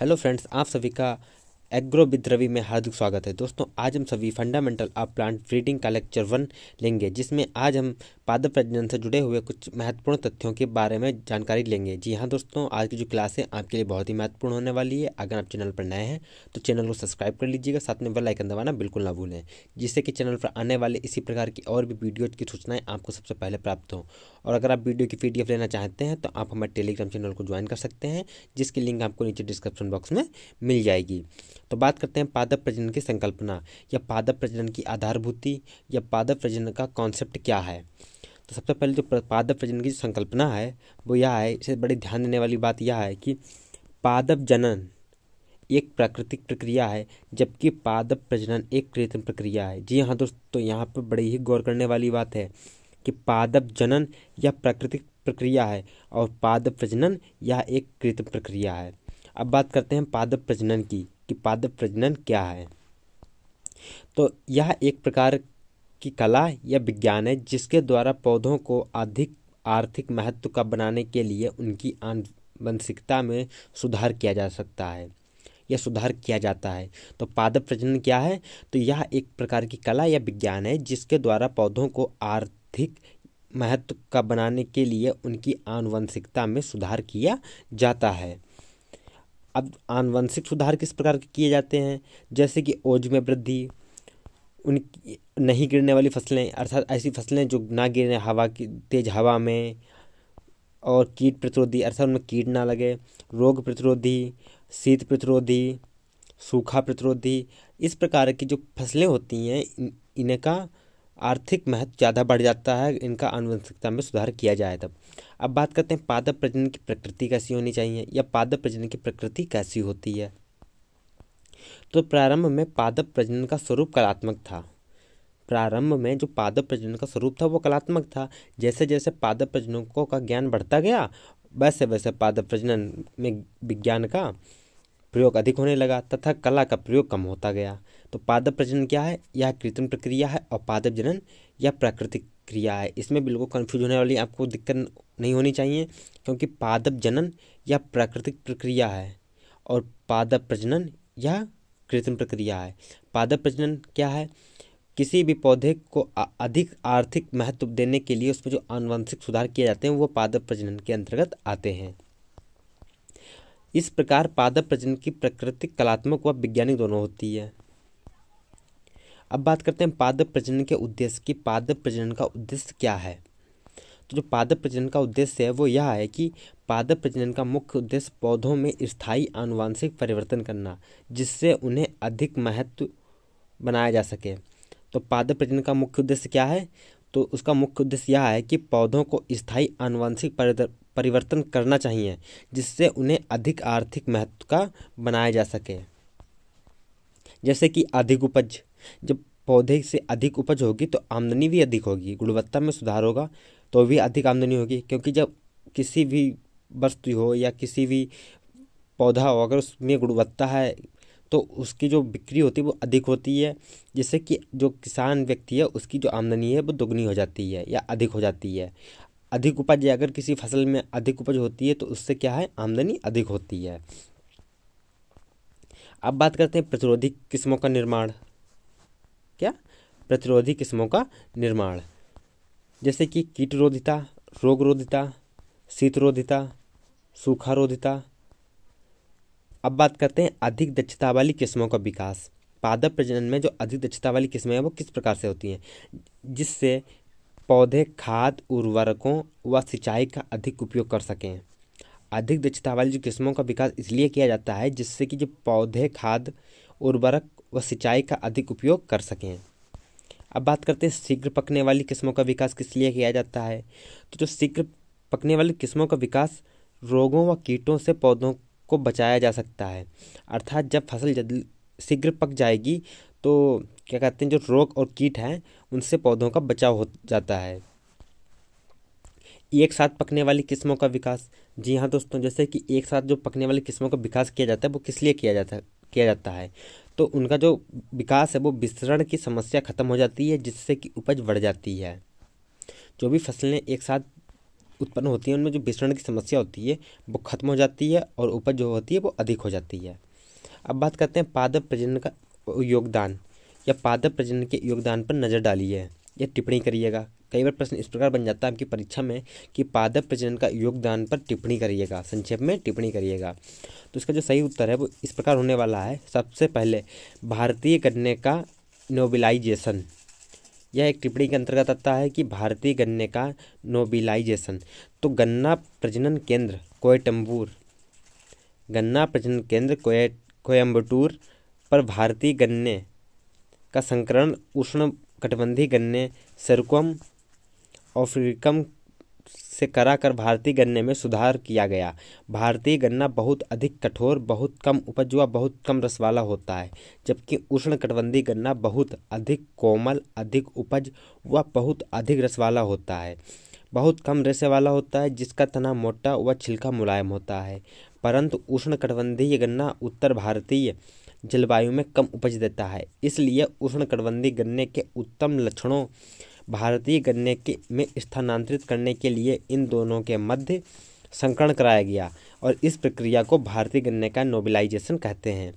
hello friends आप सभी का एग्रो विद्रवी में हार्दिक स्वागत है दोस्तों आज हम सभी फंडामेंटल ऑफ प्लांट ब्रीडिंग का लेक्चर वन लेंगे जिसमें आज हम पादप प्रजनन से जुड़े हुए कुछ महत्वपूर्ण तथ्यों के बारे में जानकारी लेंगे जी हाँ दोस्तों आज की जो क्लास है आपके लिए बहुत ही महत्वपूर्ण होने वाली है अगर आप चैनल पर नए हैं तो चैनल को सब्सक्राइब कर लीजिएगा साथ में बेलाइकन दबाना बिल्कुल ना भूलें जिससे कि चैनल पर आने वाले इसी प्रकार की और भी वीडियो की सूचनाएँ आपको सबसे पहले प्राप्त हों और अगर आप वीडियो की पी लेना चाहते हैं तो आप हमारे टेलीग्राम चैनल को ज्वाइन कर सकते हैं जिसकी लिंक आपको नीचे डिस्क्रिप्शन बॉक्स में मिल जाएगी तो बात करते हैं पादप प्रजनन की संकल्पना या पादप प्रजनन की आधारभूति या पादप प्रजनन का कॉन्सेप्ट क्या है तो सबसे पहले जो पादप प्रजनन की संकल्पना है वो यह है इसे बड़े ध्यान देने वाली बात यह है कि पादप जनन एक प्राकृतिक प्रक्रिया है जबकि पादप प्रजनन एक कृत्रिम प्रक्रिया है जी हाँ दोस्तों तो यहाँ पर बड़ी ही गौर करने वाली बात है कि पादप जनन यह प्राकृतिक प्रक्रिया है और पादप प्रजनन यह एक कृत्रिम प्रक्रिया है अब बात करते हैं पादप प्रजनन की कि पादप प्रजनन क्या है तो यह एक प्रकार की कला या विज्ञान है जिसके द्वारा पौधों को अधिक आर्थिक महत्व का बनाने के लिए उनकी आनुवंशिकता में सुधार किया जा सकता है या सुधार किया जाता है तो पादप प्रजनन क्या है तो यह एक प्रकार की कला या विज्ञान है जिसके द्वारा पौधों को आर्थिक महत्व का बनाने के लिए उनकी आनुवंशिकता में सुधार किया जाता है अब आनुवंशिक सुधार किस प्रकार के किए जाते हैं जैसे कि ओज में वृद्धि उन नहीं गिरने वाली फसलें अर्थात ऐसी फसलें जो ना गिरने हवा की तेज हवा में और कीट प्रतिरोधी अर्थात उनमें कीट ना लगे रोग प्रतिरोधी शीत प्रतिरोधी सूखा प्रतिरोधी इस प्रकार की जो फसलें होती हैं इनका आर्थिक महत्व ज़्यादा बढ़ जाता है इनका आनुवंशिकता में सुधार किया जाए तब अब बात करते हैं पादप प्रजनन की प्रकृति कैसी होनी चाहिए या पादप प्रजनन की प्रकृति कैसी होती है तो प्रारंभ में पादप प्रजनन का स्वरूप कलात्मक था प्रारंभ में जो पादप प्रजनन का स्वरूप था वो कलात्मक था जैसे जैसे पादप प्रजनकों का ज्ञान बढ़ता गया वैसे वैसे पादप प्रजनन में विज्ञान का प्रयोग अधिक होने लगा तथा कला का प्रयोग कम होता गया तो पादप प्रजनन क्या है यह कृत्रिम प्रक्रिया है और पादप जनन यह प्राकृतिक क्रिया है इसमें बिल्कुल कन्फ्यूज होने वाली आपको दिक्कत नहीं होनी चाहिए क्योंकि पादप जनन यह प्राकृतिक प्रक्रिया है और पादप प्रजनन यह कृत्रिम प्रक्रिया है पादप प्रजनन क्या है किसी भी पौधे को अधिक आर्थिक महत्व देने के लिए उसमें जो आनुवंशिक सुधार किए जाते हैं वो पादप प्रजनन के अंतर्गत आते हैं इस प्रकार पादप प्रजनन की प्रकृति कलात्मक व वैज्ञानिक दोनों होती है अब बात करते हैं पादप प्रजनन के उद्देश्य की पादप प्रजनन का उद्देश्य क्या है तो जो पादप प्रजनन का उद्देश्य है वो यह है कि पादप प्रजनन का मुख्य उद्देश्य पौधों में स्थायी आनुवांशिक परिवर्तन करना जिससे उन्हें अधिक महत्व बनाया जा सके तो पादप प्रजनन का मुख्य उद्देश्य क्या है तो उसका मुख्य उद्देश्य यह है कि पौधों को स्थायी आनुवंशिक परिवर्तन करना चाहिए जिससे उन्हें अधिक आर्थिक महत्व का बनाया जा सके जैसे कि अधिक उपज जब पौधे से अधिक उपज होगी तो आमदनी भी अधिक होगी गुणवत्ता में सुधार होगा तो भी अधिक आमदनी होगी क्योंकि जब किसी भी वस्तु हो या किसी भी पौधा हो अगर उसमें गुणवत्ता है तो उसकी जो बिक्री होती है वो अधिक होती है जिससे कि जो किसान व्यक्ति है उसकी जो आमदनी है वो दोगुनी हो जाती है या अधिक हो जाती है अधिक उपज अगर किसी फसल में अधिक उपज होती है तो उससे क्या है आमदनी अधिक होती है अब बात करते हैं प्रतिरोधी किस्मों का निर्माण क्या प्रतिरोधी किस्मों का निर्माण जैसे कि कीटरोधिता रोगरोधिता शीतरोधिता सूखारोधिता अब बात करते हैं अधिक दक्षता वाली किस्मों का विकास पादप प्रजनन में जो अधिक दक्षता वाली किस्में हैं वो किस प्रकार से होती हैं जिससे पौधे खाद उर्वरकों व सिंचाई का अधिक उपयोग कर सकें अधिक दक्षता वाली जो किस्मों का विकास इसलिए किया जाता है जिससे कि जो पौधे खाद उर्वरक व सिंचाई का अधिक उपयोग कर सकें अब बात करते हैं शीघ्र पकने वाली किस्मों का विकास किस लिए किया जाता है तो जो शीघ्र पकने वाली किस्मों का विकास रोगों व कीटों से पौधों को बचाया जा सकता है अर्थात जब फसल जल्द शीघ्र पक जाएगी तो क्या कहते हैं जो रोग और कीट हैं उनसे पौधों का बचाव हो जाता है एक साथ पकने वाली किस्मों का विकास जी हाँ दोस्तों जैसे कि एक साथ जो पकने वाली किस्मों का विकास किया जाता है वो किस लिए किया जाता है किया जाता है तो उनका जो विकास है वो विस्तरण की समस्या खत्म हो जाती है जिससे कि उपज बढ़ जाती है जो भी फसलें एक साथ उत्पन्न होती है उनमें जो विसरण की समस्या होती है वो खत्म हो जाती है और उपज जो होती है वो अधिक हो जाती है अब बात करते हैं पादप प्रजनन का योगदान या पादप प्रजनन के योगदान पर नज़र डालिए या टिप्पणी करिएगा कई बार प्रश्न इस प्रकार बन जाता है आपकी परीक्षा में कि पादप प्रजनन का योगदान पर टिप्पणी करिएगा संक्षेप में टिप्पणी करिएगा तो इसका जो सही उत्तर है वो इस प्रकार होने वाला है सबसे पहले भारतीय गन्ने का नोबिलाइजेशन यह एक टिप्पणी के अंतर्गत आता है कि भारतीय गन्ने का नोबिलाइजेशन तो गन्ना प्रजनन केंद्र कोयटम्बूर गन्ना प्रजनन केंद्र कोयम्बटूर पर भारतीय गन्ने का संकरण उष्ण कटबंधी गन्ने सरकम अफ्रीकम से कराकर भारतीय गन्ने में सुधार किया गया भारतीय गन्ना बहुत अधिक कठोर बहुत कम उपज व बहुत कम रस वाला होता है जबकि उष्णकटिबंधीय गन्ना बहुत अधिक कोमल अधिक उपज व बहुत अधिक रस वाला होता है बहुत कम रेसे वाला होता है जिसका तना मोटा व छिलका मुलायम होता है परंतु उष्णकटिबंधीय गन्ना उत्तर भारतीय जलवायु में कम उपज देता है इसलिए उष्णकटिबंधीय गन्ने के उत्तम लक्षणों भारतीय गन्ने के में स्थानांतरित करने के लिए इन दोनों के मध्य संकरण कराया गया और इस प्रक्रिया को भारतीय गन्ने का नोबलाइजेशन कहते हैं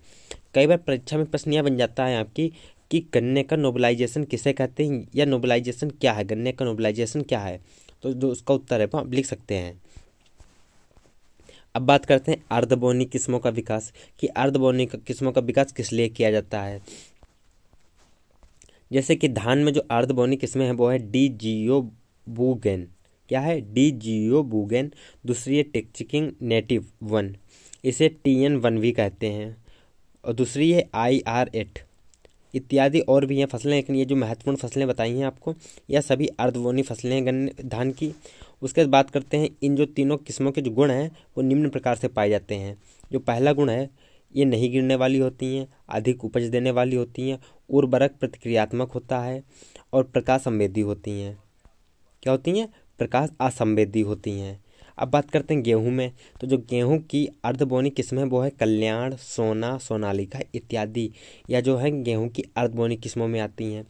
कई बार परीक्षा में प्रश्न यह बन जाता है आपकी कि गन्ने का नोबलाइजेशन किसे कहते हैं या नोबलाइजेशन क्या है गन्ने का नोबलाइजेशन क्या है तो जो उसका उत्तर है वो तो आप लिख सकते हैं अब बात करते हैं अर्धबोनी किस्मों का विकास कि अर्धबोनी किस्मों का विकास किस लिए किया जाता है जैसे कि धान में जो अर्धबौनी किस्में हैं वो है डी जियो बूगेन क्या है डी जियो बूगेन दूसरी है टिकचिकिंग नेटिव वन इसे टी एन वन भी कहते हैं और दूसरी है आई आर एट इत्यादि और भी हैं फसलें लेकिन ये जो महत्वपूर्ण फसलें बताई हैं आपको यह सभी अर्धवोनी फसलें हैं गन्ने धान की उसके बाद बात करते हैं इन जो तीनों किस्मों के जो गुण हैं वो निम्न प्रकार से पाए जाते हैं जो पहला गुण है ये नहीं गिरने वाली होती हैं अधिक उपज देने वाली होती हैं उर्वरक प्रतिक्रियात्मक होता है और प्रकाश संवेदी होती हैं क्या होती हैं प्रकाश असंवेदी होती हैं अब बात करते हैं गेहूं में तो जो गेहूं की अर्धबोनी किस्म है वो है कल्याण सोना सोनालिका इत्यादि या जो है गेहूं की अर्धबोनी किस्मों में आती हैं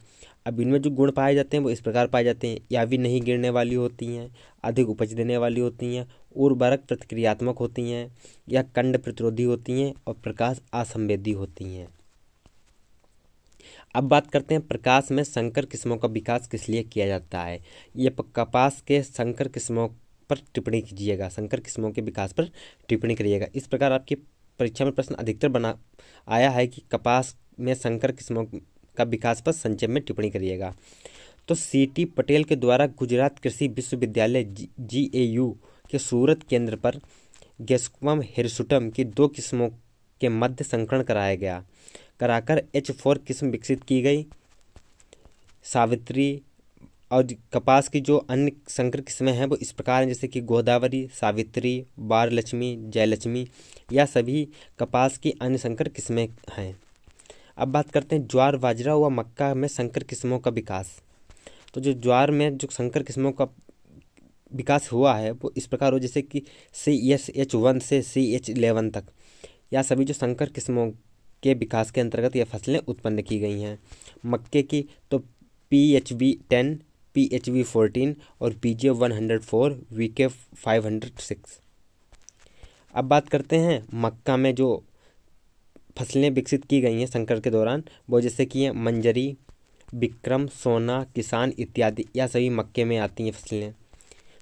अब इनमें जो गुण पाए जाते हैं वो इस प्रकार पाए जाते हैं या भी नहीं गिरने वाली होती हैं अधिक उपज देने वाली होती हैं उर्वरक प्रतिक्रियात्मक होती हैं या कंड प्रतिरोधी होती हैं और प्रकाश असंवेदी होती हैं अब बात करते हैं प्रकाश में संकर किस्मों का विकास किस लिए किया जाता है ये कपास के संकर किस्मों पर टिप्पणी कीजिएगा संकर किस्मों के विकास पर टिप्पणी करिएगा इस प्रकार आपकी परीक्षा में प्रश्न अधिकतर बना आया है कि कपास में संकर किस्मों का विकास पर संचय में टिप्पणी करिएगा तो सी टी पटेल के द्वारा गुजरात कृषि विश्वविद्यालय जी ए यू के सूरत केंद्र पर गेस्कुम हिरसुटम की दो किस्मों के मध्य संकरण कराया गया कराकर एच फोर किस्म विकसित की गई सावित्री और कपास की जो अन्य संकर किस्में हैं वो इस प्रकार हैं जैसे कि गोदावरी सावित्री बार लक्ष्मी जयलक्ष्मी या सभी कपास की अन्य संकर किस्में हैं अब बात करते हैं ज्वार बाजरा व मक्का में संकर किस्मों का विकास तो जो ज्वार में जो संकर किस्मों का विकास हुआ है वो इस प्रकार हो जैसे कि सी एस एच वन से सी एच इलेवन तक या सभी जो संकर किस्मों के विकास के अंतर्गत यह फसलें उत्पन्न की गई हैं मक्के की तो P H V ten P H V fourteen और P J one hundred four V K five hundred six अब बात करते हैं मक्का में जो फसलें विकसित की गई हैं संकर के दौरान वो जैसे कि मंजरी विक्रम सोना किसान इत्यादि यह सभी मक्के में आती हैं फसलें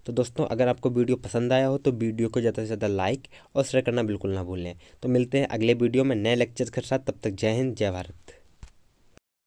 तो दोस्तों अगर आपको वीडियो पसंद आया हो तो वीडियो को ज़्यादा से ज़्यादा लाइक और शेयर करना बिल्कुल ना भूलें तो मिलते हैं अगले वीडियो में नए लेक्चर के साथ तब तक जय हिंद जय भारत